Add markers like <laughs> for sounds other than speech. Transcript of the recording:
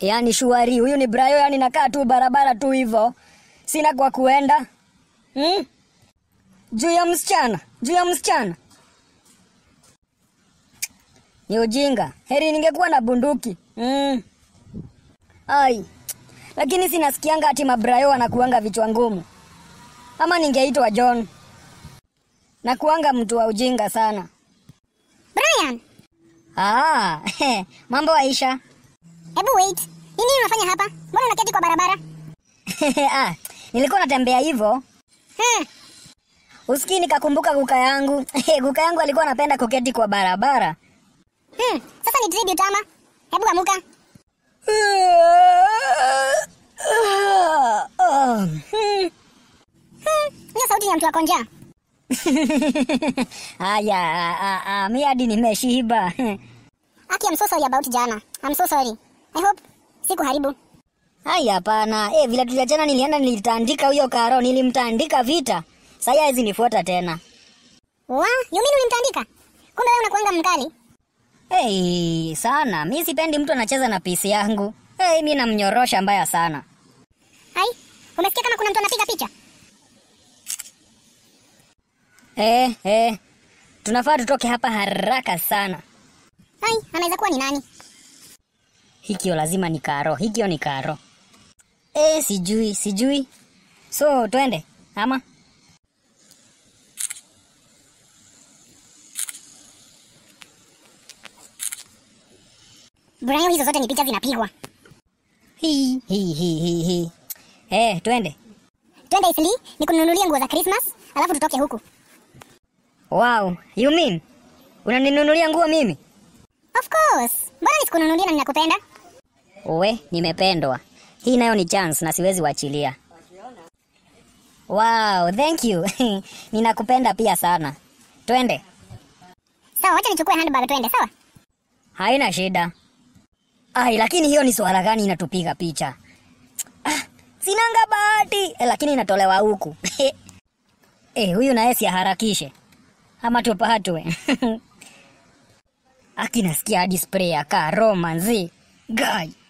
Yaani shuari, huyu ni Brayo, yaani nakaa tu barabara tu hivyo, sina kwa kuenda hmm? Juu ya msichana, juu ya msichana ni ujinga. Heri ningekuwa na bunduki mm. Ai, lakini sinasikianga ati mabrayo wanakuanga vichwa ngumu, ama ningeitwa John. Nakuanga mtu wa ujinga sana Brian. Ah, <laughs> mambo Aisha. Hebu wait. Ni nini unafanya hapa? Mbona unaketi kwa barabara? <laughs> ah, nilikuwa natembea hivyo. Hmm. Usikii nikakumbuka guka yangu. <laughs> guka yangu alikuwa anapenda kuketi kwa barabara. Hmm. Sasa ni tribute ama? Hebu amuka. Hmm. Hmm. sauti ni ya mtu wa konja. <laughs> Aya, ah, ah, ah, mi hadi nimeshiba. Aki, I'm so sorry about jana. I'm so sorry. I hope sikuharibu. Hai, hapana. Eh, vile tuliachana nilienda nilitandika huyo Karo, nilimtandika vita. Sasa hizi nifuata tena. Wa, you mean ulimtandika? Kumbe wewe unakuanga mkali. Eh, Hey, sana. Mimi sipendi mtu anacheza na PC yangu. Eh, Hey, mimi namnyorosha mbaya sana. Hai, umesikia kama kuna mtu anapiga picha? Eh, eh. Tunafaa tutoke hapa haraka sana. Hai, anaweza kuwa ni nani? hikio lazima ni nikaro, hikio karo E, sijui sijui, so twende ama Burayo, hizo zote ni picha zinapigwa. Hi hi hi hi hi. Eh, twende. Twende Isli, nikununulie nguo za Christmas, alafu tutoke huku. Wow, you mean? Unaninunulia nguo mimi? Of course. Mbona nisikununulie na ninakupenda? Uwe, nimependwa. Hii nayo ni chance na siwezi wachilia. Wow, thank you. <laughs> Ninakupenda pia sana. Twende. Sawa, wacha nichukue handbag twende, sawa? Haina shida. Ai, lakini hiyo ni swala gani inatupiga picha? Ah, sinanga bahati, eh, lakini inatolewa huku. <laughs> eh, huyu naye si harakishe. Ama tupatwe. <laughs> Akinasikia hadi spray ya kaa romanzi. Guy.